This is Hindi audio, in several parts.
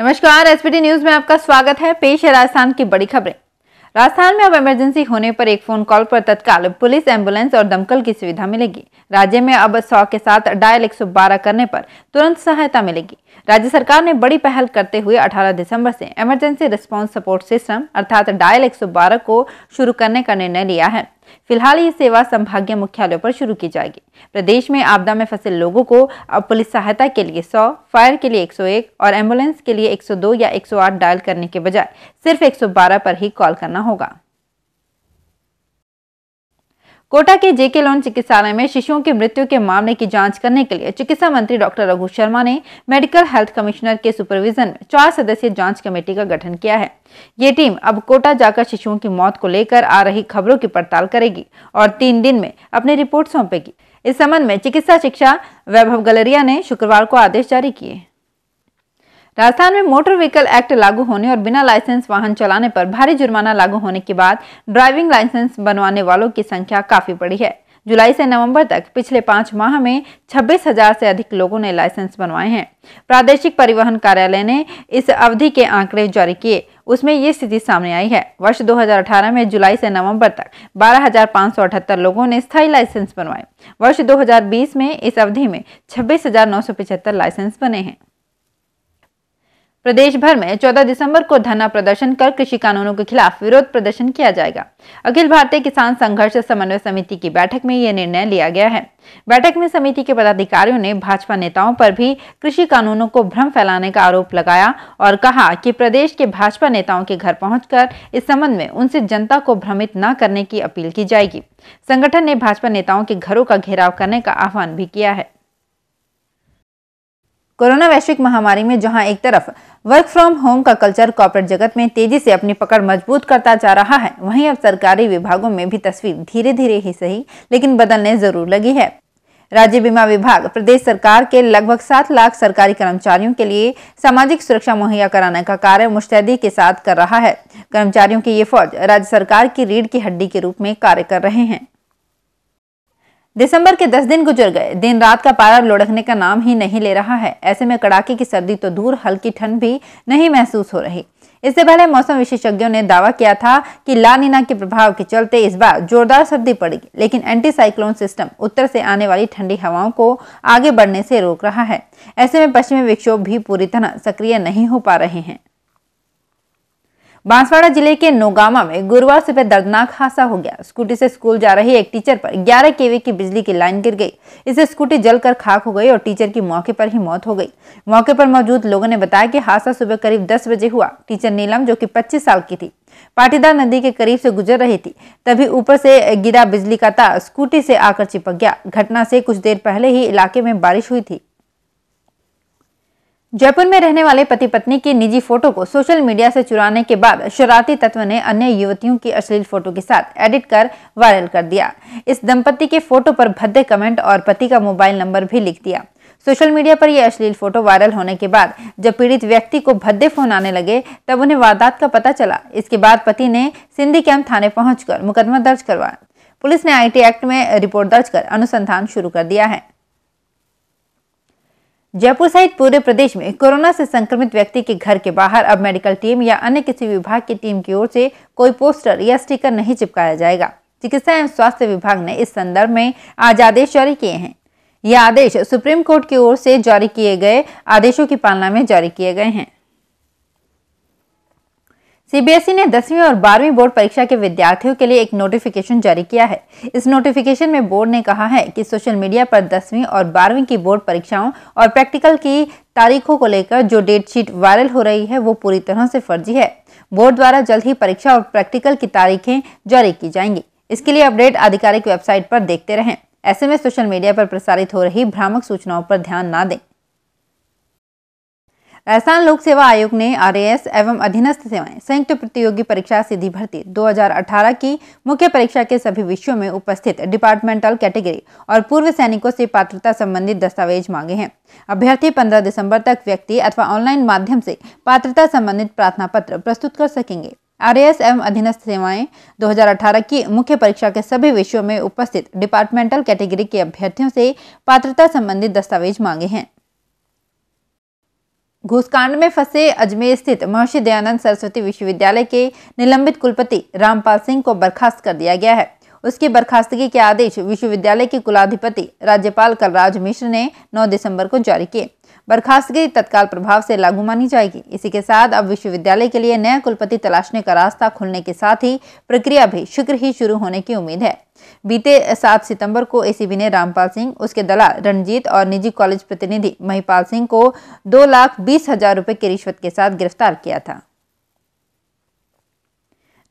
नमस्कार एसपीटी न्यूज में आपका स्वागत है पेश है राजस्थान की बड़ी खबरें राजस्थान में अब इमरजेंसी होने पर एक फोन कॉल पर तत्काल पुलिस एम्बुलेंस और दमकल की सुविधा मिलेगी राज्य में अब सौ के साथ डायल 112 करने पर तुरंत सहायता मिलेगी राज्य सरकार ने बड़ी पहल करते हुए 18 दिसंबर से इमरजेंसी रिस्पांस सपोर्ट सिस्टम अर्थात डायल 112 को शुरू करने का निर्णय लिया है फिलहाल ये सेवा संभागीय मुख्यालयों पर शुरू की जाएगी प्रदेश में आपदा में फंसे लोगों को अब पुलिस सहायता के लिए 100, फायर के लिए 101 और एम्बुलेंस के लिए 102 या 108 डायल करने के बजाय सिर्फ 112 पर ही कॉल करना होगा कोटा के जेके लोन चिकित्सालय में शिशुओं की मृत्यु के मामले की जांच करने के लिए चिकित्सा मंत्री डॉक्टर रघु शर्मा ने मेडिकल हेल्थ कमिश्नर के सुपरविजन में चार सदस्यीय जांच कमेटी का गठन किया है ये टीम अब कोटा जाकर शिशुओं की मौत को लेकर आ रही खबरों की पड़ताल करेगी और तीन दिन में अपनी रिपोर्ट सौंपेगी इस संबंध में चिकित्सा शिक्षा वैभव गलेरिया ने शुक्रवार को आदेश जारी किए राजस्थान में मोटर व्हीकल एक्ट लागू होने और बिना लाइसेंस वाहन चलाने पर भारी जुर्माना लागू होने के बाद ड्राइविंग लाइसेंस बनवाने वालों की संख्या काफी बढ़ी है जुलाई से नवंबर तक पिछले पांच माह में छब्बीस हजार से अधिक लोगों ने लाइसेंस बनवाए हैं प्रादेशिक परिवहन कार्यालय ने इस अवधि के आंकड़े जारी किए उसमें ये स्थिति सामने आई है वर्ष 2018 में जुलाई से नवंबर तक बारह लोगों ने स्थायी लाइसेंस बनवाए वर्ष 2020 में इस अवधि में छब्बीस लाइसेंस बने हैं प्रदेश भर में 14 दिसंबर को धरना प्रदर्शन कर कृषि कानूनों के खिलाफ विरोध प्रदर्शन किया जाएगा अखिल भारतीय किसान संघर्ष समन्वय समिति की बैठक में यह निर्णय लिया गया है बैठक में समिति के पदाधिकारियों ने भाजपा नेताओं पर भी कृषि कानूनों को भ्रम फैलाने का आरोप लगाया और कहा कि प्रदेश के भाजपा नेताओं के घर पहुंचकर इस संबंध में उनसे जनता को भ्रमित न करने की अपील की जाएगी संगठन ने भाजपा नेताओं के घरों का घेराव करने का आह्वान भी किया है कोरोना वैश्विक महामारी में जहां एक तरफ वर्क फ्रॉम होम का कल्चर कॉर्पोरेट जगत में तेजी से अपनी पकड़ मजबूत करता जा रहा है वहीं अब सरकारी विभागों में भी तस्वीर धीरे धीरे ही सही लेकिन बदलने जरूर लगी है राज्य बीमा विभाग प्रदेश सरकार के लगभग सात लाख सरकारी कर्मचारियों के लिए सामाजिक सुरक्षा मुहैया कराने का कार्य मुस्तैदी के साथ कर रहा है कर्मचारियों की ये फौज राज्य सरकार की रीढ़ की हड्डी के रूप में कार्य कर रहे हैं दिसंबर के 10 दिन गुजर गए दिन रात का पारा लुढ़कने का नाम ही नहीं ले रहा है ऐसे में कड़ाके की सर्दी तो दूर हल्की ठंड भी नहीं महसूस हो रही इससे पहले मौसम विशेषज्ञों ने दावा किया था कि लानिना के प्रभाव के चलते इस बार जोरदार सर्दी पड़ेगी लेकिन एंटी साइक्लोन सिस्टम उत्तर से आने वाली ठंडी हवाओं को आगे बढ़ने से रोक रहा है ऐसे में पश्चिमी विक्षोभ भी पूरी तरह सक्रिय नहीं हो पा रहे हैं बांसवाड़ा जिले के नोगामा में गुरुवार सुबह दर्दनाक हादसा हो गया स्कूटी से स्कूल जा रही एक टीचर पर 11 केवी की बिजली की लाइन गिर गई इससे स्कूटी जलकर खाक हो गई और टीचर की मौके पर ही मौत हो गई मौके पर मौजूद लोगों ने बताया कि हादसा सुबह करीब 10 बजे हुआ टीचर नीलम जो कि 25 साल की थी पाटीदार नदी के करीब से गुजर रही थी तभी ऊपर से गिरा बिजली का तार स्कूटी से आकर चिपक गया घटना से कुछ देर पहले ही इलाके में बारिश हुई थी जयपुर में रहने वाले पति पत्नी की निजी फोटो को सोशल मीडिया से चुराने के बाद शरारती तत्व ने अन्य युवतियों की अश्लील फोटो के साथ एडिट कर वायरल कर दिया इस दंपति के फोटो पर भद्दे कमेंट और पति का मोबाइल नंबर भी लिख दिया सोशल मीडिया पर यह अश्लील फोटो वायरल होने के बाद जब पीड़ित व्यक्ति को भद्दे फोन आने लगे तब उन्हें वारदात का पता चला इसके बाद पति ने सिंधी कैंप थाने पहुंचकर मुकदमा दर्ज करवाया पुलिस ने आईटी एक्ट में रिपोर्ट दर्ज कर अनुसंधान शुरू कर दिया है जयपुर सहित पूरे प्रदेश में कोरोना से संक्रमित व्यक्ति के घर के बाहर अब मेडिकल टीम या अन्य किसी विभाग की टीम की ओर से कोई पोस्टर या स्टिकर नहीं चिपकाया जाएगा चिकित्सा एवं स्वास्थ्य विभाग ने इस संदर्भ में आज आदेश जारी किए हैं यह आदेश सुप्रीम कोर्ट की ओर से जारी किए गए आदेशों की पालना में जारी किए गए हैं सीबीएसई e ने दसवीं और बारहवीं बोर्ड परीक्षा के विद्यार्थियों के लिए एक नोटिफिकेशन जारी किया है इस नोटिफिकेशन में बोर्ड ने कहा है कि सोशल मीडिया पर दसवीं और बारहवीं की बोर्ड परीक्षाओं और प्रैक्टिकल की तारीखों को लेकर जो डेट शीट वायरल हो रही है वो पूरी तरह से फर्जी है बोर्ड द्वारा जल्द ही परीक्षा और प्रैक्टिकल की तारीखें जारी की जाएंगी इसके लिए अपडेट आधिकारिक वेबसाइट पर देखते रहें ऐसे में सोशल मीडिया पर प्रसारित हो रही भ्रामक सूचनाओं पर ध्यान न दें राजस्थान लोक सेवा आयोग ने आर एवं अधीनस्थ सेवाएं संयुक्त प्रतियोगी परीक्षा सीधी भर्ती 2018 की मुख्य परीक्षा के सभी विषयों में उपस्थित डिपार्टमेंटल कैटेगरी और पूर्व सैनिकों से पात्रता संबंधित दस्तावेज मांगे हैं अभ्यर्थी 15 दिसंबर तक व्यक्ति अथवा ऑनलाइन माध्यम से पात्रता संबंधित प्रार्थना पत्र प्रस्तुत कर सकेंगे आर एवं अधीनस्थ सेवाएं 2018 की मुख्य परीक्षा के सभी विषयों में उपस्थित डिपार्टमेंटल कैटेगरी के अभ्यर्थियों से पात्रता संबंधित दस्तावेज मांगे हैं घूसकांड में फंसे अजमेर स्थित महर्षि दयानंद सरस्वती विश्वविद्यालय के निलंबित कुलपति रामपाल सिंह को बर्खास्त कर दिया गया है उसकी बर्खास्तगी के आदेश विश्वविद्यालय के कुलाधिपति राज्यपाल कलराज मिश्र ने 9 दिसंबर को जारी किए बर्खास्तगी तत्काल प्रभाव से लागू मानी जाएगी इसी के साथ अब विश्वविद्यालय के लिए नया कुलपति तलाशने का रास्ता खुलने के साथ ही प्रक्रिया भी शीघ्र ही शुरू होने की उम्मीद है बीते सात सितंबर को एसीबी ने रामपाल सिंह उसके दलाल रणजीत और निजी कॉलेज प्रतिनिधि महिपाल सिंह को दो लाख बीस हजार रुपए की रिश्वत के साथ गिरफ्तार किया था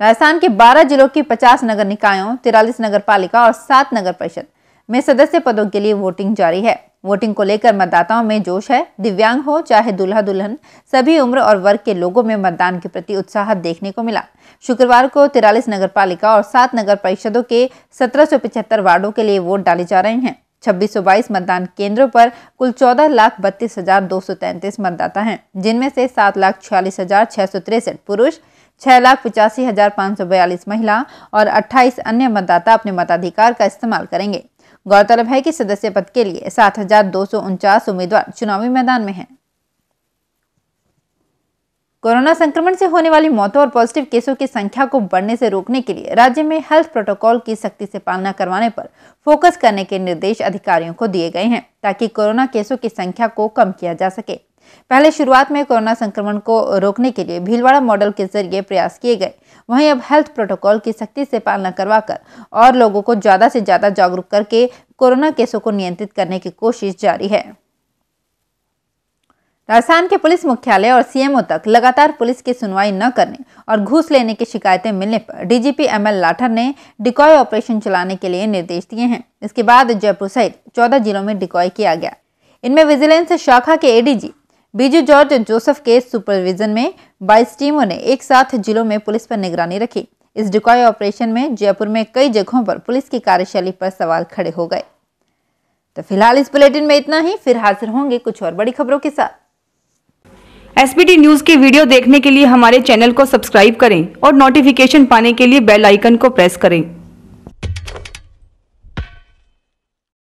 राजस्थान के 12 जिलों की 50 नगर निकायों तिरालीस नगर पालिका और सात नगर परिषद में सदस्य पदों के लिए वोटिंग जारी है वोटिंग को लेकर मतदाताओं में जोश है दिव्यांग हो चाहे दुल्हा दुल्हन सभी उम्र और वर्ग के लोगों में मतदान के प्रति उत्साह देखने को मिला शुक्रवार को तिरालीस नगर पालिका और सात नगर परिषदों के सत्रह वार्डों के लिए वोट डाले जा रहे हैं छब्बीस सौ बाईस मतदान केंद्रों पर कुल चौदह लाख बत्तीस हजार दो सौ तैंतीस मतदाता हैं जिनमें से सात लाख छियालीस हजार छह सौ तिरसठ पुरुष छह लाख पचासी हजार पाँच सौ बयालीस महिला और अट्ठाईस अन्य मतदाता अपने मताधिकार का इस्तेमाल करेंगे गौरतलब है कि सदस्य पद के लिए सात हजार दो सौ उनचास उम्मीदवार चुनावी मैदान में हैं कोरोना संक्रमण से होने वाली मौतों और पॉजिटिव केसों की संख्या को बढ़ने से रोकने के लिए राज्य में हेल्थ प्रोटोकॉल की सख्ती से पालना करवाने पर फोकस करने के निर्देश अधिकारियों को दिए गए हैं ताकि कोरोना केसों की संख्या को कम किया जा सके पहले शुरुआत में कोरोना संक्रमण को रोकने के लिए भीलवाड़ा मॉडल के जरिए प्रयास किए गए वहीं अब हेल्थ प्रोटोकॉल की सख्ती से पालना करवाकर और लोगों को ज़्यादा से ज़्यादा जागरूक करके कोरोना केसों को नियंत्रित करने की कोशिश जारी है राजस्थान के पुलिस मुख्यालय और सीएमओ तक लगातार पुलिस की सुनवाई न करने और घूस लेने की शिकायतें मिलने पर डीजीपी एमएल लाठर ने डिकॉय ऑपरेशन चलाने के लिए निर्देश दिए हैं इसके बाद जयपुर सहित चौदह जिलों में डिकॉय किया गया इनमें विजिलेंस शाखा के एडीजी बीजू जॉर्ज जोसेफ के सुपरविजन में बाईस टीमों ने एक साथ जिलों में पुलिस पर निगरानी रखी इस डिकॉय ऑपरेशन में जयपुर में कई जगहों पर पुलिस की कार्यशैली पर सवाल खड़े हो गए तो फिलहाल इस बुलेटिन में इतना ही फिर हाजिर होंगे कुछ और बड़ी खबरों के साथ एसपीटी न्यूज के वीडियो देखने के लिए हमारे चैनल को सब्सक्राइब करें और नोटिफिकेशन पाने के लिए बेल आइकन को प्रेस करें